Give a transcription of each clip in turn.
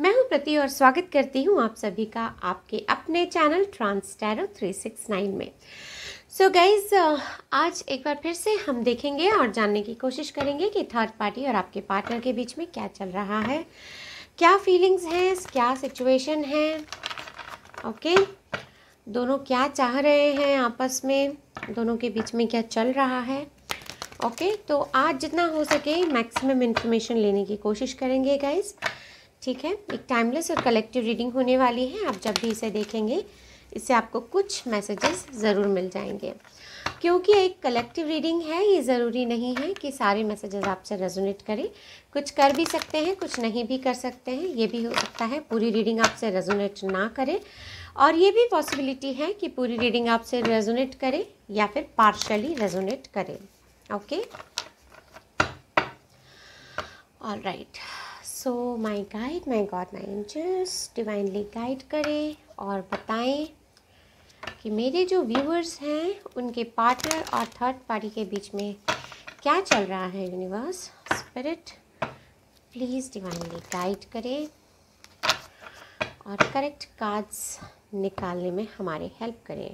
मैं हूं प्रति और स्वागत करती हूं आप सभी का आपके अपने चैनल ट्रांस टैरो 369 में सो so गाइज uh, आज एक बार फिर से हम देखेंगे और जानने की कोशिश करेंगे कि थर्ड पार्टी और आपके पार्टनर के बीच में क्या चल रहा है क्या फीलिंग्स हैं क्या सिचुएशन है ओके okay? दोनों क्या चाह रहे हैं आपस में दोनों के बीच में क्या चल रहा है ओके okay? तो आज जितना हो सके मैक्सिमम इन्फॉर्मेशन लेने की कोशिश करेंगे गाइज़ ठीक है एक टाइमलेस और कलेक्टिव रीडिंग होने वाली है आप जब भी इसे देखेंगे इससे आपको कुछ मैसेजेस ज़रूर मिल जाएंगे क्योंकि एक कलेक्टिव रीडिंग है ये ज़रूरी नहीं है कि सारे मैसेजेस आपसे रेजोनेट करें कुछ कर भी सकते हैं कुछ नहीं भी कर सकते हैं ये भी हो सकता है पूरी रीडिंग आपसे रेजोनेट ना करे और ये भी पॉसिबिलिटी है कि पूरी रीडिंग आपसे रेजोनेट करे या फिर पार्शली रेजोनेट करे okay all right so my guide my god my angels divinely guide करें और बताएं कि मेरे जो व्यूअर्स हैं उनके पार्टनर और थर्ड पार्टी के बीच में क्या चल रहा है universe spirit please divinely guide करें और करेक्ट कार्ड्स निकालने में हमारे हेल्प करें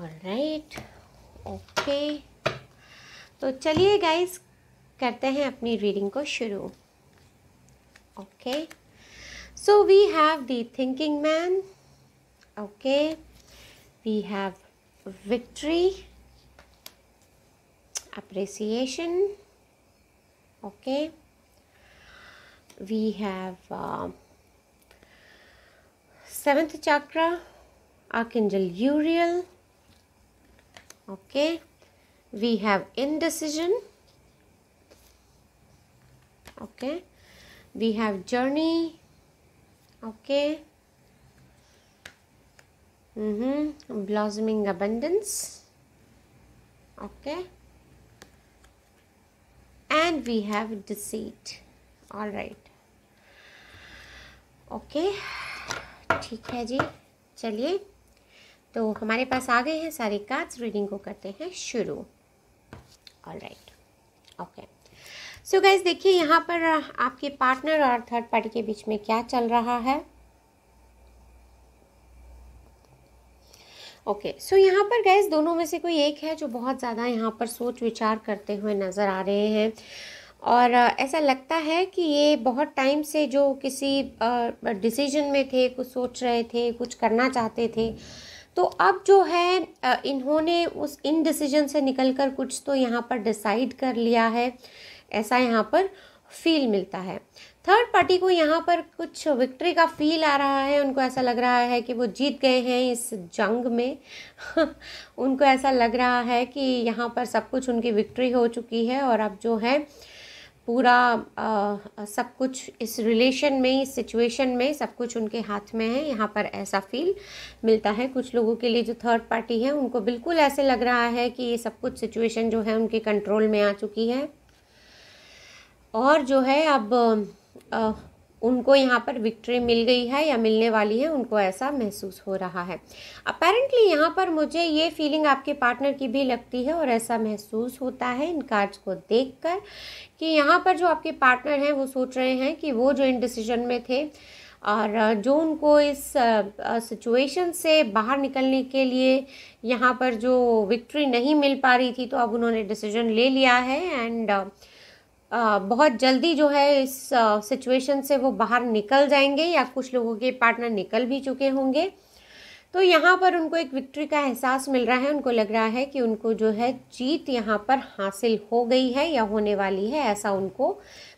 और राइट ओके तो चलिए गाइस करते हैं अपनी रीडिंग को शुरू okay so we have the thinking man okay we have victory appreciation okay we have seventh chakra archangel Uriel okay we have indecision okay we have journey okay mm-hmm blossoming abundance okay and we have deceit all right okay ठीक है जी चलिए तो हमारे पास आ गए हैं सारे cards reading को करते हैं शुरू all right okay so guys guys देखिए यहाँ पर आपके पार्टनर और थर्ड पार्टी के बीच में क्या चल रहा है ओके okay, सो so यहाँ पर गैस दोनों में से कोई एक है जो बहुत ज़्यादा यहाँ पर सोच विचार करते हुए नज़र आ रहे हैं और ऐसा लगता है कि ये बहुत टाइम से जो किसी डिसीजन में थे कुछ सोच रहे थे कुछ करना चाहते थे तो अब जो है इन्होंने उस इन डिसीजन से निकलकर कुछ तो यहाँ पर डिसाइड कर लिया है ऐसा यहाँ पर फील मिलता है थर्ड पार्टी को यहाँ पर कुछ विक्ट्री का फील आ रहा है उनको ऐसा लग रहा है कि वो जीत गए हैं इस जंग में उनको ऐसा लग रहा है कि यहाँ पर सब कुछ उनकी विक्ट्री हो चुकी है और अब जो है पूरा आ, सब कुछ इस रिलेशन में इस सिचुएशन में सब कुछ उनके हाथ में है यहाँ पर ऐसा फील मिलता है कुछ लोगों के लिए जो थर्ड पार्टी है उनको बिल्कुल ऐसे लग रहा है कि ये सब कुछ सिचुएशन जो है उनके कंट्रोल में आ चुकी है और जो है अब उनको यहाँ पर विक्ट्री मिल गई है या मिलने वाली है उनको ऐसा महसूस हो रहा है अपेरेंटली यहाँ पर मुझे ये फीलिंग आपके पार्टनर की भी लगती है और ऐसा महसूस होता है इन कार्ड्स को देखकर कि यहाँ पर जो आपके पार्टनर हैं वो सोच रहे हैं कि वो जो इन डिसीजन में थे और जो उनको इस सिचुएशन से बाहर निकलने के लिए यहाँ पर जो विक्ट्री नहीं मिल पा रही थी तो अब उन्होंने डिसीजन ले लिया है एंड uh, बहुत जल्दी जो है इस सिचुएशन से वो बाहर निकल जाएंगे या कुछ लोगों के पार्टनर निकल भी चुके होंगे तो यहाँ पर उनको एक विक्ट्री का एहसास मिल रहा है उनको लग रहा है कि उनको जो है जीत यहाँ पर हासिल हो गई है या होने वाली है ऐसा उनको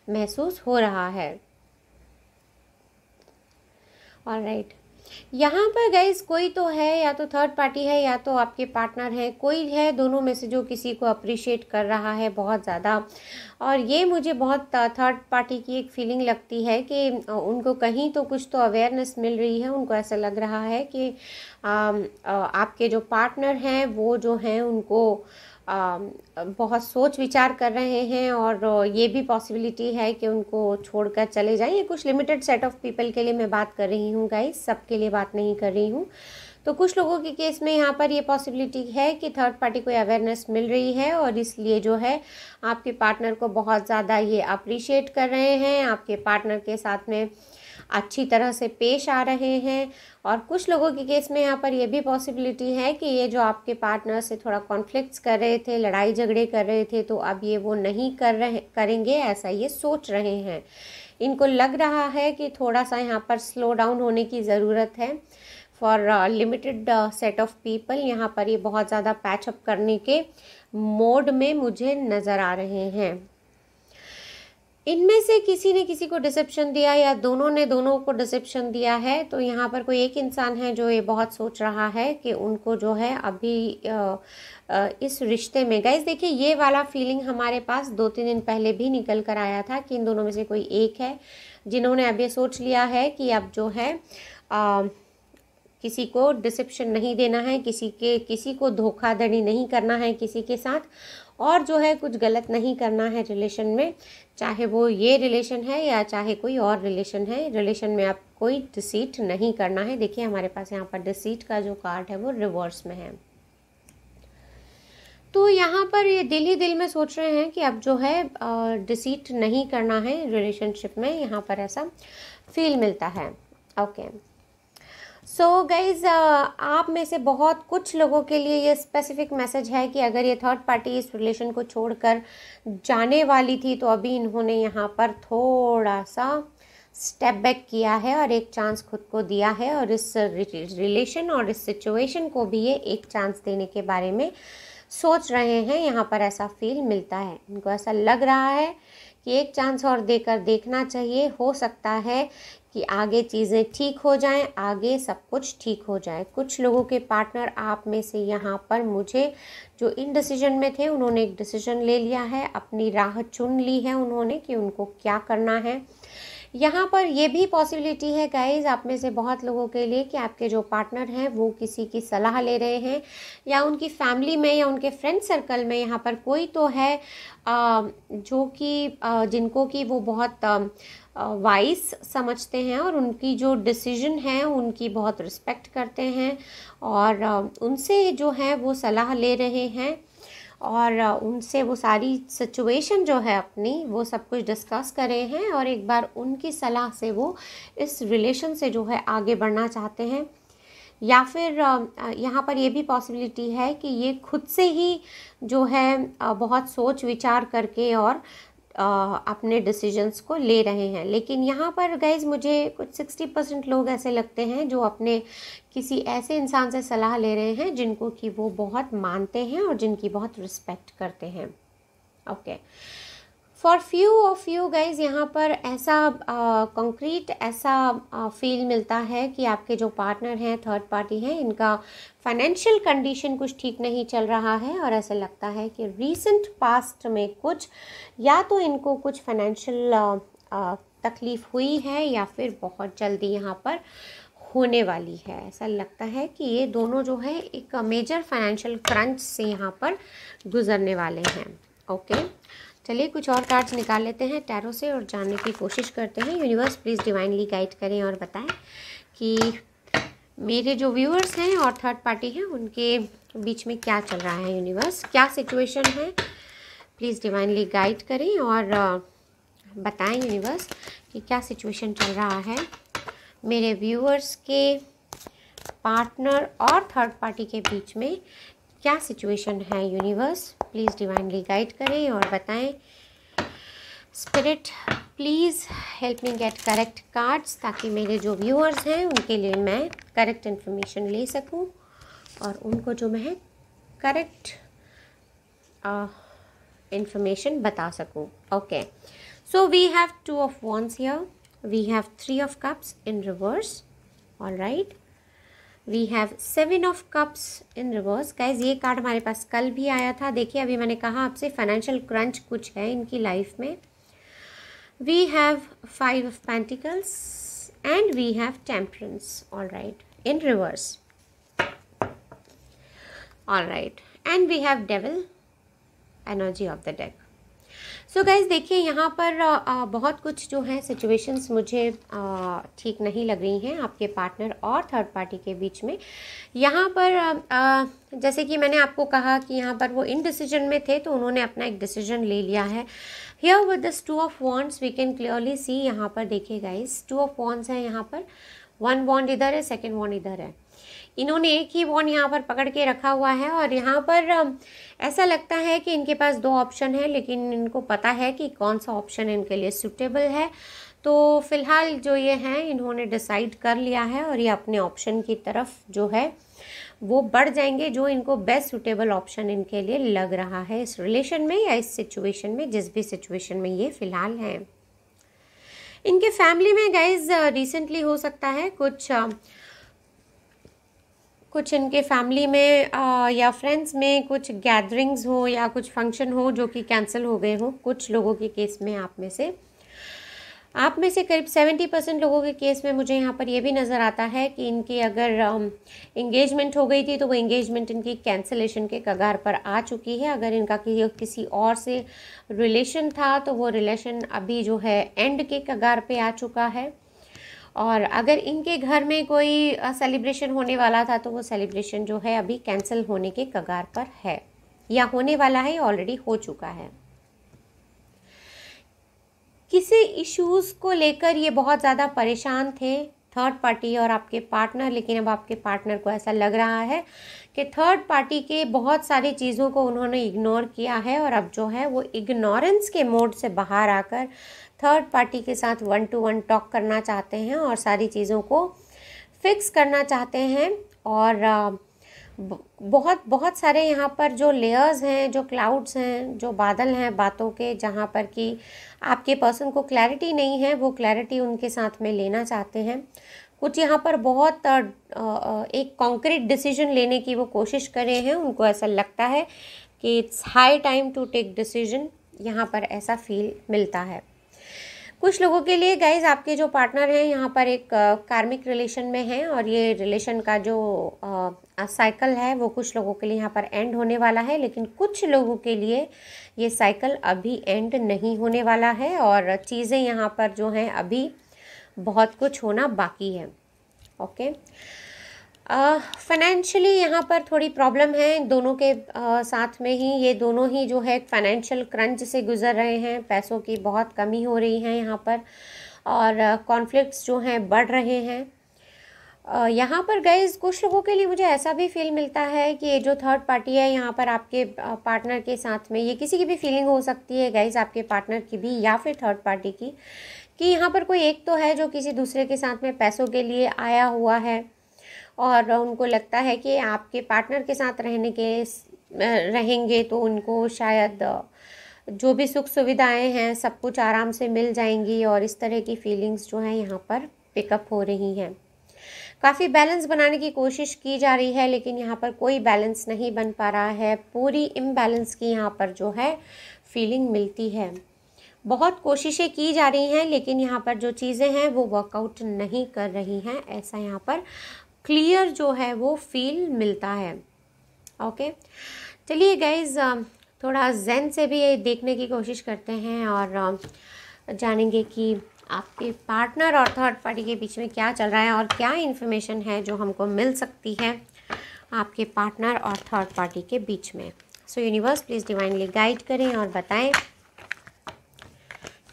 महसूस हो रहा है और राइट right. यहाँ पर गैस कोई तो है या तो थर्ड पार्टी है या तो आपके पार्टनर हैं कोई है दोनों में से जो किसी को अप्रिशिएट कर रहा है बहुत ज़्यादा और ये मुझे बहुत थर्ड पार्टी की एक फीलिंग लगती है कि उनको कहीं तो कुछ तो अवेयरनेस मिल रही है उनको ऐसा लग रहा है कि आपके जो पार्टनर हैं वो जो हैं उनको बहुत सोच विचार कर रहे हैं और ये भी पॉसिबिलिटी है कि उनको छोड़कर चले जाएं ये कुछ लिमिटेड सेट ऑफ पीपल के लिए मैं बात कर रही हूँ गाइस सबके लिए बात नहीं कर रही हूँ तो कुछ लोगों के केस में यहाँ पर ये पॉसिबिलिटी है कि थर्ड पार्टी को अवेयरनेस मिल रही है और इसलिए जो है आपके पार्टनर को बहुत ज़्यादा ये अप्रिशिएट कर रहे हैं आपके पार्टनर के साथ में अच्छी तरह से पेश आ रहे हैं और कुछ लोगों के केस में यहाँ पर यह भी पॉसिबिलिटी है कि ये जो आपके पार्टनर से थोड़ा कॉन्फ्लिक्ट्स कर रहे थे लड़ाई झगड़े कर रहे थे तो अब ये वो नहीं कर रहे करेंगे ऐसा ये सोच रहे हैं इनको लग रहा है कि थोड़ा सा यहाँ पर स्लो डाउन होने की ज़रूरत है for limited set of people यहाँ पर ये बहुत ज़्यादा पैचअप करने के मोड में मुझे नज़र आ रहे हैं इनमें से किसी ने किसी को डिसेप्शन दिया या दोनों ने दोनों को डिसेप्शन दिया है तो यहाँ पर कोई एक इंसान है जो ये बहुत सोच रहा है कि उनको जो है अभी इस रिश्ते में गाइज देखिए ये वाला फीलिंग हमारे पास दो तीन दिन पहले भी निकल कर आया था कि इन दोनों में से कोई एक है जिन्होंने अब ये सोच लिया है कि अब जो है आ, किसी को डिसेप्शन नहीं देना है किसी के किसी को धोखाधड़ी नहीं करना है किसी के साथ और जो है कुछ गलत नहीं करना है रिलेशन में चाहे वो ये रिलेशन है या चाहे कोई और रिलेशन है रिलेशन में आप कोई डिसीट नहीं करना है देखिए हमारे पास यहाँ पर डिसीट का जो कार्ड है वो रिवर्स में है तो यहाँ पर ये दिल ही दिल में सोच रहे हैं कि अब जो है डिसीट नहीं करना है रिलेशनशिप में यहाँ पर ऐसा फील मिलता है okay okay. So so guys uh, आप में से बहुत कुछ लोगों के लिए ये स्पेसिफिक मैसेज है कि अगर ये थर्ड पार्टी इस रिलेशन को छोड़कर जाने वाली थी तो अभी इन्होंने यहाँ पर थोड़ा सा स्टेप बैक किया है और एक चांस खुद को दिया है और इस रिलेशन और इस सिचुएशन को भी ये एक चांस देने के बारे में सोच रहे हैं यहाँ पर ऐसा फील मिलता है इनको ऐसा लग रहा है कि एक चांस और देकर देखना चाहिए हो सकता है कि आगे चीज़ें ठीक हो जाएं आगे सब कुछ ठीक हो जाए कुछ लोगों के पार्टनर आप में से यहाँ पर मुझे जो इन डिसीजन में थे उन्होंने एक डिसीजन ले लिया है अपनी राह चुन ली है उन्होंने कि उनको क्या करना है यहाँ पर ये भी पॉसिबिलिटी है गाइज आप में से बहुत लोगों के लिए कि आपके जो पार्टनर हैं वो किसी की सलाह ले रहे हैं या उनकी फैमिली में या उनके फ्रेंड सर्कल में यहाँ पर कोई तो है जो कि जिनको कि वो बहुत वाइस समझते हैं और उनकी जो डिसीजन है उनकी बहुत रिस्पेक्ट करते हैं और उनसे जो है वो सलाह ले रहे हैं और उनसे वो सारी सिचुएशन जो है अपनी वो सब कुछ डिस्कस करे हैं और एक बार उनकी सलाह से वो इस रिलेशन से जो है आगे बढ़ना चाहते हैं या फिर यहाँ पर ये भी पॉसिबिलिटी है कि ये खुद से ही जो है बहुत सोच विचार करके और अपने डिसीजंस को ले रहे हैं लेकिन यहाँ पर गैज़ मुझे कुछ सिक्सटी परसेंट लोग ऐसे लगते हैं जो अपने किसी ऐसे इंसान से सलाह ले रहे हैं जिनको कि वो बहुत मानते हैं और जिनकी बहुत रिस्पेक्ट करते हैं okay okay. For few of you guys यहाँ पर ऐसा कंक्रीट ऐसा फील मिलता है कि आपके जो पार्टनर हैं थर्ड पार्टी हैं इनका फाइनेंशियल कंडीशन कुछ ठीक नहीं चल रहा है और ऐसा लगता है कि रीसेंट पास्ट में कुछ या तो इनको कुछ फाइनेंशियल तकलीफ़ हुई है या फिर बहुत जल्दी यहाँ पर होने वाली है ऐसा लगता है कि ये दोनों जो है एक मेजर फाइनेंशियल क्रंच से यहाँ पर गुजरने वाले हैं ओके चलिए कुछ और कार्ड्स निकाल लेते हैं टैरो से और जानने की कोशिश करते हैं यूनिवर्स प्लीज़ डिवाइनली गाइड करें और बताएं कि मेरे जो व्यूअर्स हैं और थर्ड पार्टी हैं उनके बीच में क्या चल रहा है यूनिवर्स क्या सिचुएशन है प्लीज़ डिवाइनली गाइड करें और बताएं यूनिवर्स कि क्या सिचुएशन चल रहा है मेरे व्यूअर्स के पार्टनर और थर्ड पार्टी के बीच में क्या सिचुएशन है यूनिवर्स प्लीज़ डिवाइनली गाइड करें और बताएं spirit please help me get correct cards ताकि मेरे जो व्यूअर्स हैं उनके लिए मैं करेक्ट इन्फॉर्मेशन ले सकूं और उनको जो मैं करेक्ट इन्फॉर्मेशन बता सकूं okay so we have two of wands here we have three of cups in reverse all right we have seven of cups in reverse guys ये कार्ड हमारे पास कल भी आया था देखिए अभी मैंने कहा आपसे फाइनेंशियल क्रंच कुछ है इनकी लाइफ में we have five of pentacles and we have temperance all right in reverse all right and we have devil energy of the deck so guys देखिए यहाँ पर आ, बहुत कुछ जो है सिचुएशंस मुझे ठीक नहीं लग रही हैं आपके पार्टनर और थर्ड पार्टी के बीच में यहाँ पर आ, जैसे कि मैंने आपको कहा कि यहाँ पर वो इन डिसीजन में थे तो उन्होंने अपना एक डिसीजन ले लिया है here with this two of wands we can clearly see यहाँ पर देखिए गाइज़ टू ऑफ वॉन्ट्स है यहाँ पर वन वॉन्ट इधर है सेकेंड वॉन्ट इधर है इन्होंने एक ही वॉन यहाँ पर पकड़ के रखा हुआ है और यहाँ पर ऐसा लगता है कि इनके पास दो ऑप्शन है लेकिन इनको पता है कि कौन सा ऑप्शन इनके लिए सूटेबल है तो फ़िलहाल जो ये हैं इन्होंने डिसाइड कर लिया है और ये अपने ऑप्शन की तरफ जो है वो बढ़ जाएंगे जो इनको बेस्ट सुटेबल ऑप्शन इनके लिए लग रहा है इस रिलेशन में या इस सिचुएशन में जिस भी सिचुएशन में ये फ़िलहाल हैं इनके फैमिली में गाइज रिसेंटली हो सकता है कुछ कुछ इनके फैमिली में आ, या फ्रेंड्स में कुछ गैदरिंग्स हो या कुछ फंक्शन हो जो कि कैंसिल हो गए हों कुछ लोगों के केस में आप में से आप में से करीब सेवेंटी परसेंट लोगों के केस में मुझे यहाँ पर यह भी नज़र आता है कि इनकी अगर इंगेजमेंट हो गई थी तो वो इंगेजमेंट इनकी कैंसिलेशन के कगार पर आ चुकी है अगर इनका कि, किसी और से रिलेशन था तो वो रिलेशन अभी जो है एंड के कगार पे आ चुका है और अगर इनके घर में कोई सेलिब्रेशन होने वाला था तो वो सेलिब्रेशन जो है अभी कैंसिल होने के कगार पर है या होने वाला है ऑलरेडी हो चुका है किसी इश्यूज़ को लेकर ये बहुत ज़्यादा परेशान थे थर्ड पार्टी और आपके पार्टनर लेकिन अब आपके पार्टनर को ऐसा लग रहा है कि थर्ड पार्टी के बहुत सारी चीज़ों को उन्होंने इग्नोर किया है और अब जो है वो इग्नोरेंस के मोड से बाहर आकर थर्ड पार्टी के साथ वन टू वन टॉक करना चाहते हैं और सारी चीज़ों को फिक्स करना चाहते हैं और बहुत बहुत सारे यहाँ पर जो लेयर्स हैं जो क्लाउड्स हैं जो बादल हैं बातों के जहाँ पर कि आपके पर्सन को क्लैरिटी नहीं है वो क्लैरिटी उनके साथ में लेना चाहते हैं कुछ यहाँ पर बहुत एक कॉन्क्रीट डिसीजन लेने की वो कोशिश कर रहे हैं उनको ऐसा लगता है कि it's high time to take decision यहाँ पर ऐसा फील मिलता है कुछ लोगों के लिए गाइज आपके जो पार्टनर हैं यहाँ पर एक कार्मिक रिलेशन में हैं और ये रिलेशन का जो साइकिल है वो कुछ लोगों के लिए यहाँ पर एंड होने वाला है लेकिन कुछ लोगों के लिए ये साइकिल अभी एंड नहीं होने वाला है और चीज़ें यहाँ पर जो हैं अभी बहुत कुछ होना बाकी है ओके okay? फाइनेंशियली यहाँ पर थोड़ी प्रॉब्लम है दोनों के आ, साथ में ही ये दोनों ही जो है फाइनेंशियल क्रंच से गुजर रहे हैं पैसों की बहुत कमी हो रही है यहाँ पर और कॉन्फ्लिक्ट्स जो हैं बढ़ रहे हैं यहाँ पर गए कुछ लोगों के लिए मुझे ऐसा भी फील मिलता है कि ये जो थर्ड पार्टी है यहाँ पर आपके पार्टनर के साथ में ये किसी की भी फीलिंग हो सकती है गाइज आपके पार्टनर की भी या फिर थर्ड पार्टी की कि यहाँ पर कोई एक तो है जो किसी दूसरे के साथ में पैसों के लिए आया हुआ है और उनको लगता है कि आपके पार्टनर के साथ रहने के रहेंगे तो उनको शायद जो भी सुख सुविधाएं हैं सब कुछ आराम से मिल जाएंगी और इस तरह की फीलिंग्स जो हैं यहाँ पर पिकअप हो रही हैं काफ़ी बैलेंस बनाने की कोशिश की जा रही है लेकिन यहाँ पर कोई बैलेंस नहीं बन पा रहा है पूरी इम्बैलेंस की यहाँ पर जो है फीलिंग मिलती है बहुत कोशिशें की जा रही हैं लेकिन यहाँ पर जो चीज़ें हैं वो वर्कआउट नहीं कर रही हैं ऐसा यहाँ पर क्लियर जो है वो फील मिलता है ओके चलिए गाइज थोड़ा जैन से भी देखने की कोशिश करते हैं और जानेंगे कि आपके पार्टनर और थर्ड पार्टी के बीच में क्या चल रहा है और क्या इन्फॉर्मेशन है जो हमको मिल सकती है आपके पार्टनर और थर्ड पार्टी के बीच में so universe please divinely guide करें और बताएं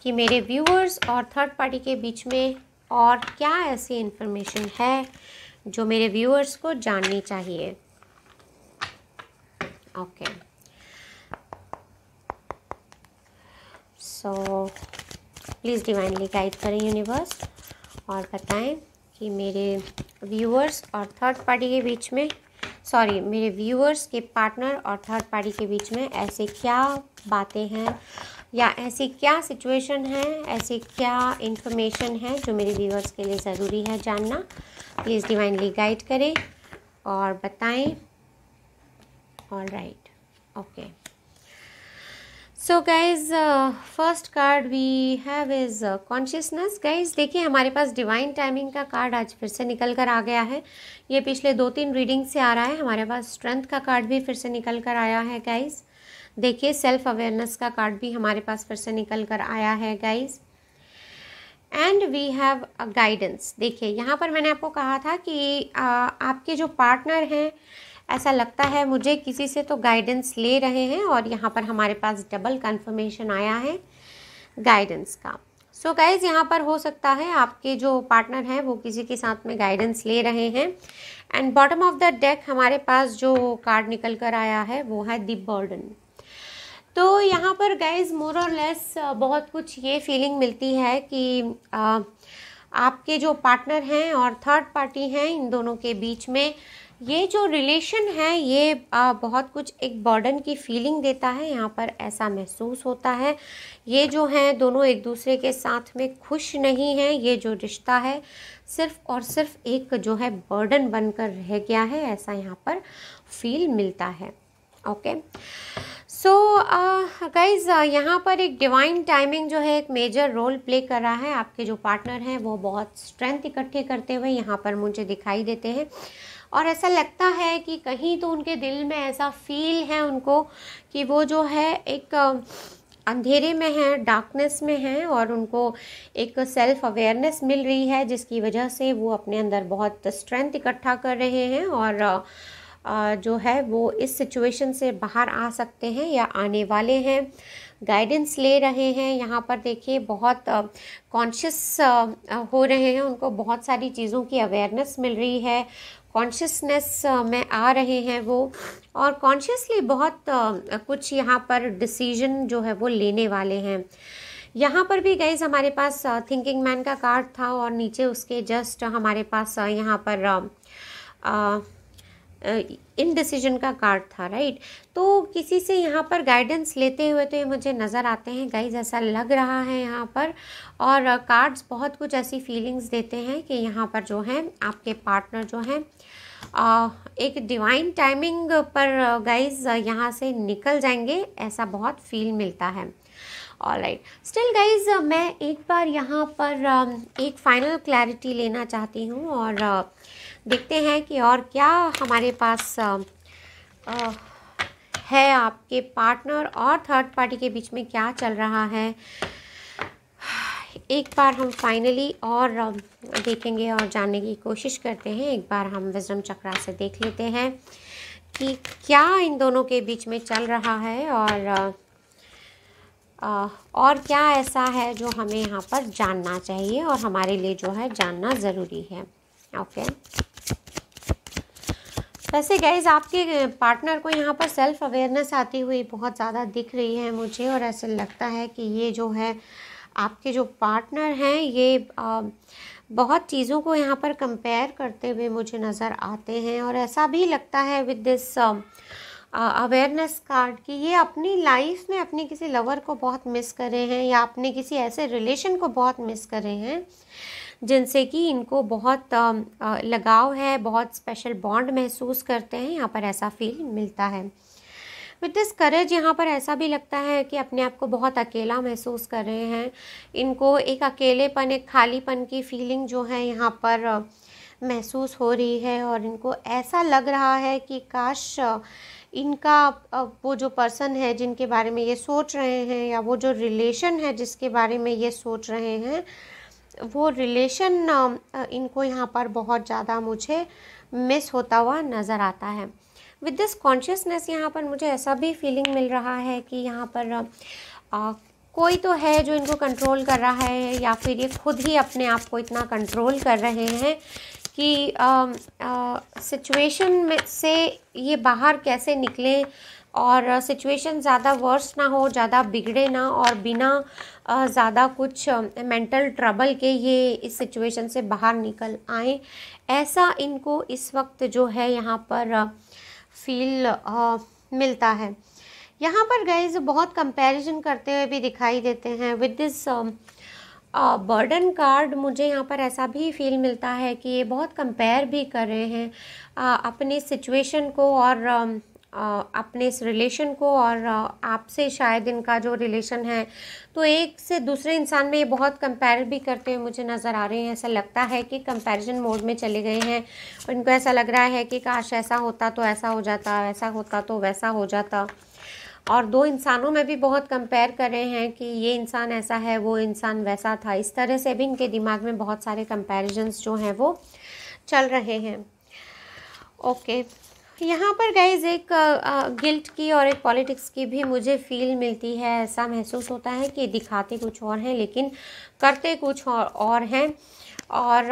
कि मेरे व्यूअर्स और थर्ड पार्टी के बीच में और क्या ऐसी इन्फॉर्मेशन है जो मेरे व्यूअर्स को जाननी चाहिए okay so please divinely guide करें यूनिवर्स और बताएं कि मेरे व्यूअर्स और थर्ड पार्टी के बीच में सॉरी मेरे व्यूअर्स के पार्टनर और थर्ड पार्टी के बीच में ऐसे क्या बातें हैं या ऐसी क्या सिचुएशन है ऐसी क्या इन्फॉर्मेशन है जो मेरे व्यूवर्स के लिए ज़रूरी है जानना प्लीज़ डिवाइनली गाइड करें और बताएं all right okay so guys first card we have is consciousness guys देखिए हमारे पास डिवाइन टाइमिंग का कार्ड आज फिर से निकल कर आ गया है ये पिछले दो तीन रीडिंग से आ रहा है हमारे पास स्ट्रेंथ का कार्ड भी फिर से निकल कर आया है गाइज़ देखिए सेल्फ अवेयरनेस का कार्ड भी हमारे पास फिर से निकल कर आया है guys and we have a guidance देखिए यहाँ पर मैंने आपको कहा था कि आ, आपके जो पार्टनर हैं ऐसा लगता है मुझे किसी से तो गाइडेंस ले रहे हैं और यहाँ पर हमारे पास डबल कन्फर्मेशन आया है गाइडेंस का सो so गाइज यहाँ पर हो सकता है आपके जो पार्टनर हैं वो किसी के साथ में गाइडेंस ले रहे हैं and bottom of the deck हमारे पास जो कार्ड निकल कर आया है वो है दी बर्डन तो यहाँ पर गाइज मोर और लेस बहुत कुछ ये फीलिंग मिलती है कि आ, आपके जो पार्टनर हैं और थर्ड पार्टी हैं इन दोनों के बीच में ये जो रिलेशन है ये आ, बहुत कुछ एक बर्डन की फीलिंग देता है यहाँ पर ऐसा महसूस होता है ये जो हैं दोनों एक दूसरे के साथ में खुश नहीं हैं ये जो रिश्ता है सिर्फ और सिर्फ एक जो है बर्डन बनकर रह गया है ऐसा यहाँ पर फील मिलता है ओके सो गाइज यहाँ पर एक डिवाइन टाइमिंग जो है एक मेजर रोल प्ले कर रहा है आपके जो पार्टनर हैं वो बहुत स्ट्रेंथ इकट्ठे करते हुए यहाँ पर मुझे दिखाई देते हैं और ऐसा लगता है कि कहीं तो उनके दिल में ऐसा फील है उनको कि वो जो है एक uh, अंधेरे में है डार्कनेस में है और उनको एक सेल्फ अवेयरनेस मिल रही है जिसकी वजह से वो अपने अंदर बहुत स्ट्रेंथ इकट्ठा कर रहे हैं और uh, जो है वो इस सिचुएशन से बाहर आ सकते हैं या आने वाले हैं गाइडेंस ले रहे हैं यहाँ पर देखिए बहुत कॉन्शियस हो रहे हैं उनको बहुत सारी चीज़ों की अवेयरनेस मिल रही है कॉन्शियसनेस में आ रहे हैं वो और कॉन्शियसली बहुत कुछ यहाँ पर डिसीजन जो है वो लेने वाले हैं यहाँ पर भी गईज हमारे पास थिंकिंग मैन का कार्ड था और नीचे उसके जस्ट हमारे पास यहाँ पर आ, आ, इन डिसीजन का कार्ड था राइट तो किसी से यहाँ पर गाइडेंस लेते हुए तो ये मुझे नज़र आते हैं गाइज ऐसा लग रहा है यहाँ पर और कार्ड्स बहुत कुछ ऐसी फीलिंग्स देते हैं कि यहाँ पर जो है आपके पार्टनर जो हैं एक डिवाइन टाइमिंग पर गाइज यहाँ से निकल जाएंगे ऐसा बहुत फील मिलता है ऑल राइट स्टिल गाइज मैं एक बार यहाँ पर एक फ़ाइनल क्लैरिटी लेना चाहती हूँ और देखते हैं कि और क्या हमारे पास आ, आ, है आपके पार्टनर और थर्ड पार्टी के बीच में क्या चल रहा है एक बार हम फाइनली और देखेंगे और जानने की कोशिश करते हैं एक बार हम विजम चक्रा से देख लेते हैं कि क्या इन दोनों के बीच में चल रहा है और और क्या ऐसा है जो हमें यहाँ पर जानना चाहिए और हमारे लिए जो है जानना ज़रूरी है ओके okay. वैसे गाइज आपके पार्टनर को यहाँ पर सेल्फ अवेयरनेस आती हुई बहुत ज़्यादा दिख रही है मुझे और ऐसे लगता है कि ये जो है आपके जो पार्टनर हैं ये आ, बहुत चीज़ों को यहाँ पर कंपेयर करते हुए मुझे नज़र आते हैं और ऐसा भी लगता है विद दिस अवेयरनेस कार्ड कि ये अपनी लाइफ में अपने किसी लवर को बहुत मिस करे हैं या अपने किसी ऐसे रिलेशन को बहुत मिस करे हैं जिनसे कि इनको बहुत लगाव है बहुत स्पेशल बॉन्ड महसूस करते हैं यहाँ पर ऐसा फील मिलता है विद दिस करेज यहाँ पर ऐसा भी लगता है कि अपने आप को बहुत अकेला महसूस कर रहे हैं इनको एक अकेलेपन एक खालीपन की फीलिंग जो है यहाँ पर महसूस हो रही है और इनको ऐसा लग रहा है कि काश इनका वो जो पर्सन है जिनके बारे में ये सोच रहे हैं या वो जो रिलेशन है जिसके बारे में ये सोच रहे हैं वो रिलेशन um, uh, इनको यहाँ पर बहुत ज़्यादा मुझे मिस होता हुआ नज़र आता है विद दिस कॉन्शियसनेस यहाँ पर मुझे ऐसा भी फीलिंग मिल रहा है कि यहाँ पर आ, uh, uh, कोई तो है जो इनको कंट्रोल कर रहा है या फिर ये खुद ही अपने आप को इतना कंट्रोल कर रहे हैं कि सिचुएशन um, में से ये बाहर कैसे निकलें और सिचुएशन ज़्यादा वर्स ना हो ज़्यादा बिगड़े ना और बिना ज़्यादा कुछ मेंटल ट्रबल के ये इस सिचुएशन से बाहर निकल आए ऐसा इनको इस वक्त जो है यहाँ पर फील मिलता है यहाँ पर गए बहुत कंपैरिजन करते हुए भी दिखाई देते हैं विद दिस बर्डन कार्ड मुझे यहाँ पर ऐसा भी फील मिलता है कि ये बहुत कंपेयर भी कर रहे हैं uh, अपने सिचुएशन को और uh, अपने इस रिलेशन को और आपसे शायद इनका जो रिलेशन है तो एक से दूसरे इंसान में ये बहुत कंपेयर भी करते हुए मुझे नज़र आ रहे हैं ऐसा लगता है कि कंपैरिजन मोड में चले गए हैं उनको ऐसा लग रहा है कि काश ऐसा होता तो ऐसा हो जाता वैसा होता तो वैसा हो जाता और दो इंसानों में भी बहुत कंपेयर कर रहे हैं कि ये इंसान ऐसा है वो इंसान वैसा था इस तरह से भी इनके दिमाग में बहुत सारे कंपेरिजन्स जो हैं वो चल रहे हैं ओके okay. यहाँ पर गाइज एक गिल्ट की और एक पॉलिटिक्स की भी मुझे फील मिलती है ऐसा महसूस होता है कि दिखाते कुछ और हैं लेकिन करते कुछ और, और हैं और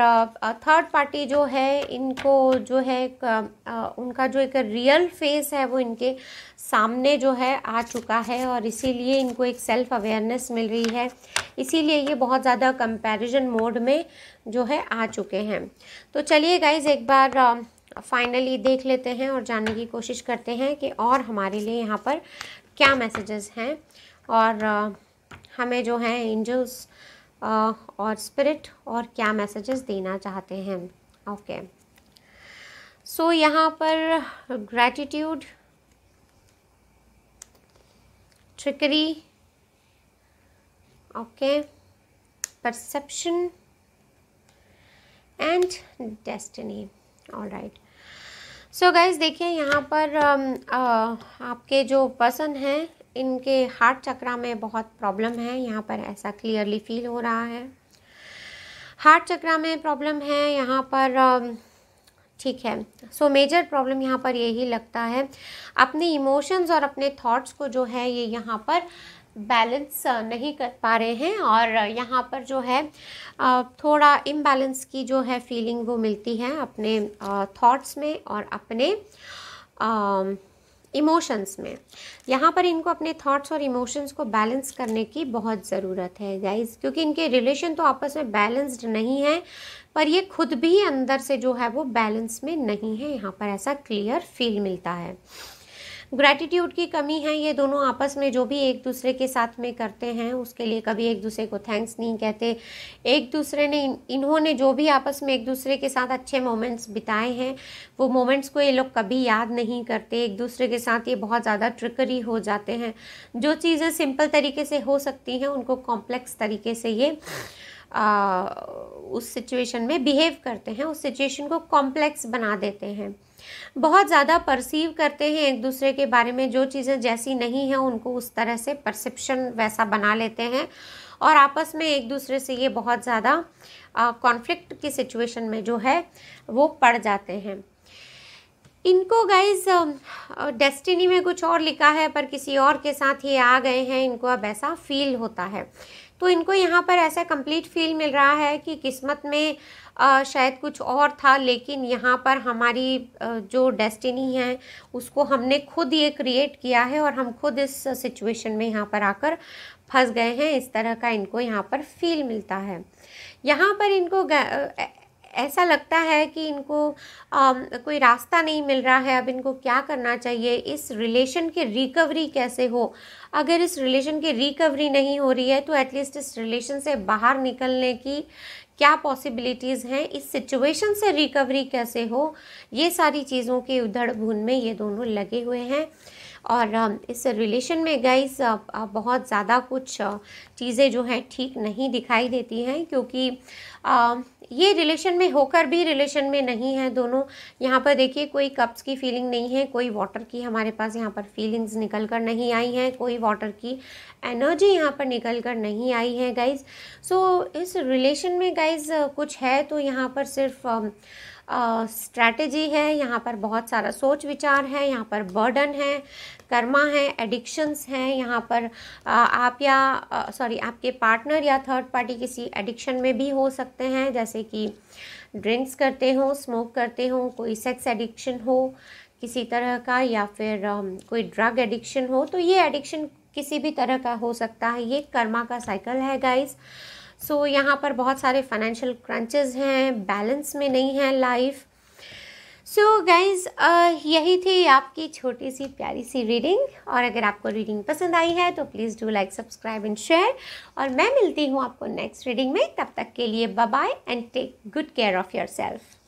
थर्ड पार्टी जो है इनको जो है एक, उनका जो एक रियल फेस है वो इनके सामने जो है आ चुका है और इसीलिए इनको एक सेल्फ अवेयरनेस मिल रही है इसीलिए ये बहुत ज़्यादा कंपैरिजन मोड में जो है आ चुके हैं तो चलिए गाइज एक बार फाइनली देख लेते हैं और जानने की कोशिश करते हैं कि और हमारे लिए यहाँ पर क्या मैसेजेस हैं और हमें जो है एंजल्स और स्पिरिट और क्या मैसेजेस देना चाहते हैं ओके सो यहाँ पर gratitude trickery okay perception and destiny all right so guys देखिए यहाँ पर आ, आपके जो पर्सन हैं इनके हार्ट चक्रा में बहुत प्रॉब्लम है यहाँ पर ऐसा क्लियरली फील हो रहा है हार्ट चक्रा में प्रॉब्लम है यहाँ पर ठीक है सो मेजर प्रॉब्लम यहाँ पर यही लगता है अपने इमोशंस और अपने थॉट्स को जो है ये यहाँ पर बैलेंस uh, नहीं कर पा रहे हैं और uh, यहाँ पर जो है uh, थोड़ा इम्बैलेंस की जो है फीलिंग वो मिलती है अपने थॉट्स में और अपने इमोशंस um, में यहाँ पर इनको अपने थॉट्स और इमोशंस को बैलेंस करने की बहुत ज़रूरत है गाइस क्योंकि इनके रिलेशन तो आपस में बैलेंस्ड नहीं है पर ये खुद भी अंदर से जो है वो बैलेंस में नहीं है यहाँ पर ऐसा क्लियर फील मिलता है ग्रैटिट्यूड की कमी है ये दोनों आपस में जो भी एक दूसरे के साथ में करते हैं उसके लिए कभी एक दूसरे को थैंक्स नहीं कहते एक दूसरे ने इन्होंने जो भी आपस में एक दूसरे के साथ अच्छे मोमेंट्स बिताए हैं वो मोमेंट्स को ये लोग कभी याद नहीं करते एक दूसरे के साथ ये बहुत ज़्यादा ट्रिकरी हो जाते हैं जो चीज़ें सिंपल तरीके से हो सकती हैं उनको कॉम्प्लेक्स तरीके से ये आ, उस सिचुएशन में बिहेव करते हैं उस सिचुएशन को कॉम्प्लेक्स बना देते हैं बहुत ज़्यादा परसीव करते हैं एक दूसरे के बारे में जो चीज़ें जैसी नहीं हैं उनको उस तरह से परसेप्शन वैसा बना लेते हैं और आपस में एक दूसरे से ये बहुत ज़्यादा कॉन्फ्लिक्ट की सिचुएशन में जो है वो पड़ जाते हैं इनको गाइज डेस्टिनी में कुछ और लिखा है पर किसी और के साथ ये आ गए हैं इनको अब ऐसा फील होता है तो इनको यहाँ पर ऐसा कंप्लीट फील मिल रहा है कि किस्मत में आ, शायद कुछ और था लेकिन यहाँ पर हमारी आ, जो डेस्टिनी है उसको हमने खुद ये क्रिएट किया है और हम खुद इस सिचुएशन में यहाँ पर आकर फंस गए हैं इस तरह का इनको यहाँ पर फील मिलता है यहाँ पर इनको ऐसा लगता है कि इनको आ, कोई रास्ता नहीं मिल रहा है अब इनको क्या करना चाहिए इस रिलेशन के रिकवरी कैसे हो अगर इस रिलेशन की रिकवरी नहीं हो रही है तो एटलीस्ट इस रिलेशन से बाहर निकलने की क्या पॉसिबिलिटीज़ हैं इस सिचुएशन से रिकवरी कैसे हो ये सारी चीज़ों के उधड़ भून में ये दोनों लगे हुए हैं और इस रिलेशन में गाइस बहुत ज़्यादा कुछ चीज़ें जो हैं ठीक नहीं दिखाई देती हैं क्योंकि ये रिलेशन में होकर भी रिलेशन में नहीं है दोनों यहाँ पर देखिए कोई कप्स की फीलिंग नहीं है कोई वाटर की हमारे पास यहाँ पर फीलिंग्स निकल कर नहीं आई हैं कोई वाटर की एनर्जी यहाँ पर निकल कर नहीं आई है गाइज सो so, इस रिलेशन में गाइज कुछ है तो यहाँ पर सिर्फ स्ट्रैटेजी है यहाँ पर बहुत सारा सोच विचार है यहाँ पर बर्डन है कर्मा है एडिक्शंस हैं यहाँ पर आ, आप या सॉरी आपके पार्टनर या थर्ड पार्टी किसी एडिक्शन में भी हो सकते हैं जैसे कि ड्रिंक्स करते हो स्मोक करते हो कोई सेक्स एडिक्शन हो किसी तरह का या फिर आ, कोई ड्रग एडिक्शन हो तो ये एडिक्शन किसी भी तरह का हो सकता है ये कर्मा का साइकिल है गाइज़ सो so, यहाँ पर बहुत सारे फाइनेंशियल क्रंचेज हैं बैलेंस में नहीं है लाइफ सो so, गाइज़ यही थी आपकी छोटी सी प्यारी सी रीडिंग और अगर आपको रीडिंग पसंद आई है तो please do like subscribe and share और मैं मिलती हूँ आपको नेक्स्ट रीडिंग में तब तक के लिए bye and take good care of your self